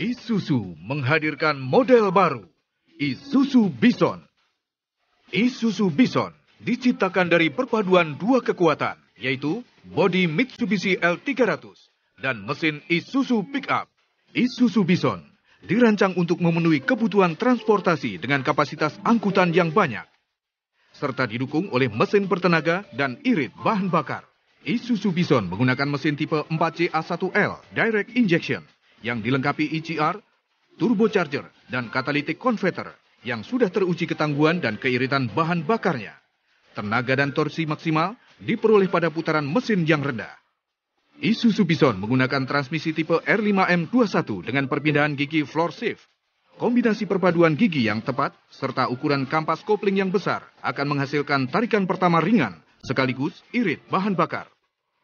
Isuzu menghadirkan model baru, Isuzu Bison. Isuzu Bison diciptakan dari perpaduan dua kekuatan, yaitu bodi Mitsubishi L300 dan mesin Isuzu Pickup. Isuzu Bison dirancang untuk memenuhi kebutuhan transportasi dengan kapasitas angkutan yang banyak, serta didukung oleh mesin bertenaga dan irit bahan bakar. Isuzu Bison menggunakan mesin tipe 4CA1L Direct Injection yang dilengkapi EGR, turbocharger, dan katalitik converter yang sudah teruji ketangguhan dan keiritan bahan bakarnya. Tenaga dan torsi maksimal diperoleh pada putaran mesin yang rendah. Isuzu Bison menggunakan transmisi tipe R5M21 dengan perpindahan gigi floor shift. Kombinasi perpaduan gigi yang tepat serta ukuran kampas kopling yang besar akan menghasilkan tarikan pertama ringan sekaligus irit bahan bakar.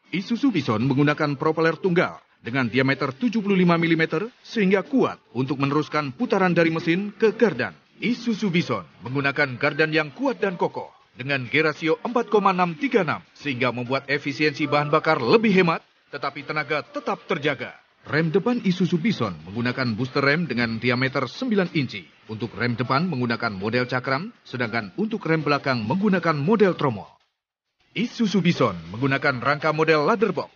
Isuzu Bison menggunakan propeller tunggal dengan diameter 75 mm sehingga kuat untuk meneruskan putaran dari mesin ke gardan. Isuzu Bison menggunakan gardan yang kuat dan kokoh dengan gerasio rasio 4,636 sehingga membuat efisiensi bahan bakar lebih hemat tetapi tenaga tetap terjaga. Rem depan Isuzu Bison menggunakan booster rem dengan diameter 9 inci. Untuk rem depan menggunakan model cakram, sedangkan untuk rem belakang menggunakan model tromol. Isuzu Bison menggunakan rangka model ladder box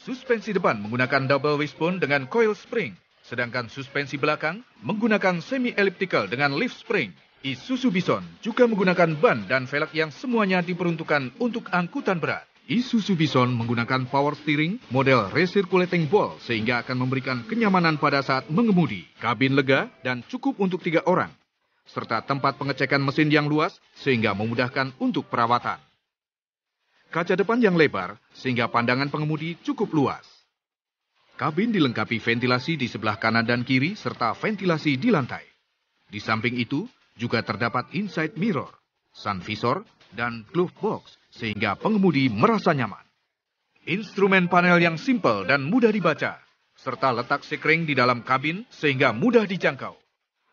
Suspensi depan menggunakan double wishbone dengan coil spring, sedangkan suspensi belakang menggunakan semi elliptical dengan lift spring. Isuzu Bison juga menggunakan ban dan velg yang semuanya diperuntukkan untuk angkutan berat. Isuzu Bison menggunakan power steering model recirculating ball sehingga akan memberikan kenyamanan pada saat mengemudi. Kabin lega dan cukup untuk tiga orang, serta tempat pengecekan mesin yang luas sehingga memudahkan untuk perawatan kaca depan yang lebar sehingga pandangan pengemudi cukup luas. Kabin dilengkapi ventilasi di sebelah kanan dan kiri serta ventilasi di lantai. Di samping itu juga terdapat inside mirror, sun visor, dan glove box sehingga pengemudi merasa nyaman. Instrumen panel yang simpel dan mudah dibaca, serta letak sekring di dalam kabin sehingga mudah dijangkau.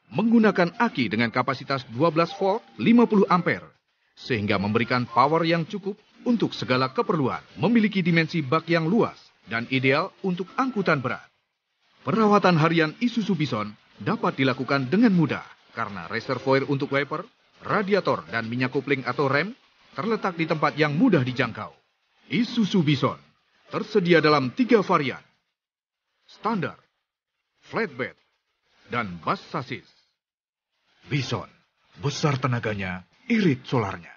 Menggunakan aki dengan kapasitas 12 volt 50 ampere, sehingga memberikan power yang cukup untuk segala keperluan, memiliki dimensi bak yang luas dan ideal untuk angkutan berat. Perawatan harian Isuzu Bison dapat dilakukan dengan mudah karena reservoir untuk wiper, radiator dan minyak kopling atau rem terletak di tempat yang mudah dijangkau. Isuzu Bison tersedia dalam tiga varian, standar, flatbed, dan bus sasis. Bison, besar tenaganya, irit solarnya.